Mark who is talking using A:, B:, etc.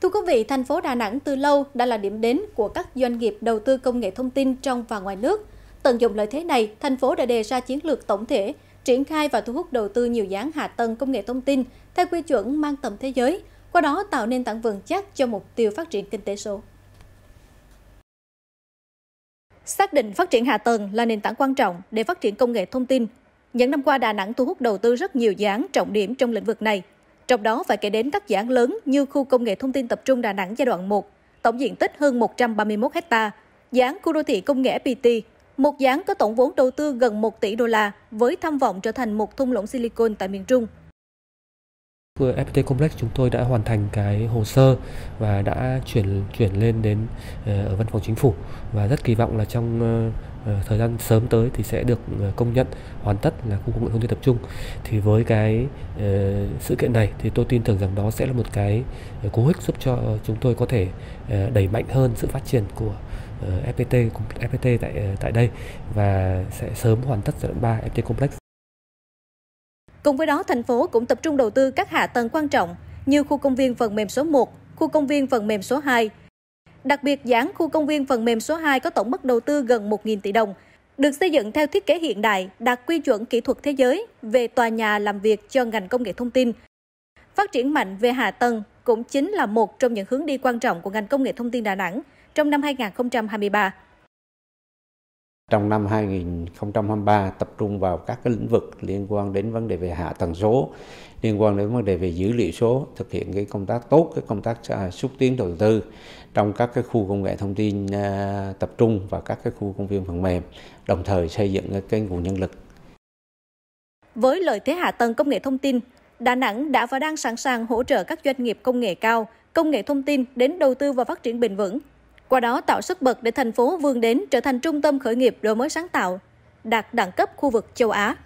A: Thưa quý vị, thành phố Đà Nẵng từ lâu đã là điểm đến của các doanh nghiệp đầu tư công nghệ thông tin trong và ngoài nước. Tận dụng lợi thế này, thành phố đã đề ra chiến lược tổng thể, triển khai và thu hút đầu tư nhiều dự án hạ tầng công nghệ thông tin theo quy chuẩn mang tầm thế giới, qua đó tạo nên tảng vững chắc cho mục tiêu phát triển kinh tế số. Xác định phát triển hạ tầng là nền tảng quan trọng để phát triển công nghệ thông tin. Những năm qua, Đà Nẵng thu hút đầu tư rất nhiều dự án trọng điểm trong lĩnh vực này, trong đó phải kể đến các dự án lớn như khu công nghệ thông tin tập trung Đà Nẵng giai đoạn 1, tổng diện tích hơn 131 ha, dự án khu đô thị công nghệ PT, một dự án có tổng vốn đầu tư gần 1 tỷ đô la với tham vọng trở thành một thung lũng silicon tại miền Trung.
B: FPT Complex chúng tôi đã hoàn thành cái hồ sơ và đã chuyển chuyển lên đến ờ, ở văn phòng chính phủ và rất kỳ vọng là trong ờ, Ờ, thời gian sớm tới thì sẽ được ờ, công nhận hoàn tất là khu công nghệ thông tin tập trung thì với cái ờ, sự kiện này thì tôi tin tưởng rằng đó sẽ là một cái cố hích giúp cho chúng tôi có thể đẩy mạnh hơn sự phát triển của FPT FPT tại tại đây và sẽ sớm hoàn tất giai đoạn 3 FPT Complex.
A: Cùng với đó, thành phố cũng tập trung đầu tư các hạ tầng quan trọng như khu công viên phần mềm số 1, khu công viên phần mềm số 2, Đặc biệt, dự án khu công viên phần mềm số 2 có tổng mức đầu tư gần 1.000 tỷ đồng, được xây dựng theo thiết kế hiện đại, đạt quy chuẩn kỹ thuật thế giới về tòa nhà làm việc cho ngành công nghệ thông tin. Phát triển mạnh về hạ tầng cũng chính là một trong những hướng đi quan trọng của ngành công nghệ thông tin Đà Nẵng trong năm 2023.
C: Trong năm 2023 tập trung vào các cái lĩnh vực liên quan đến vấn đề về hạ tầng số, liên quan đến vấn đề về dữ liệu số, thực hiện cái công tác tốt cái công tác à, xúc tiến đầu tư trong các cái khu công nghệ thông tin à, tập trung và các cái khu công viên phần mềm, đồng thời xây dựng cái nguồn nhân lực.
A: Với lợi thế hạ tầng công nghệ thông tin, Đà Nẵng đã và đang sẵn sàng hỗ trợ các doanh nghiệp công nghệ cao, công nghệ thông tin đến đầu tư và phát triển bền vững qua đó tạo sức bật để thành phố vươn đến trở thành trung tâm khởi nghiệp đổi mới sáng tạo, đạt đẳng cấp khu vực châu Á.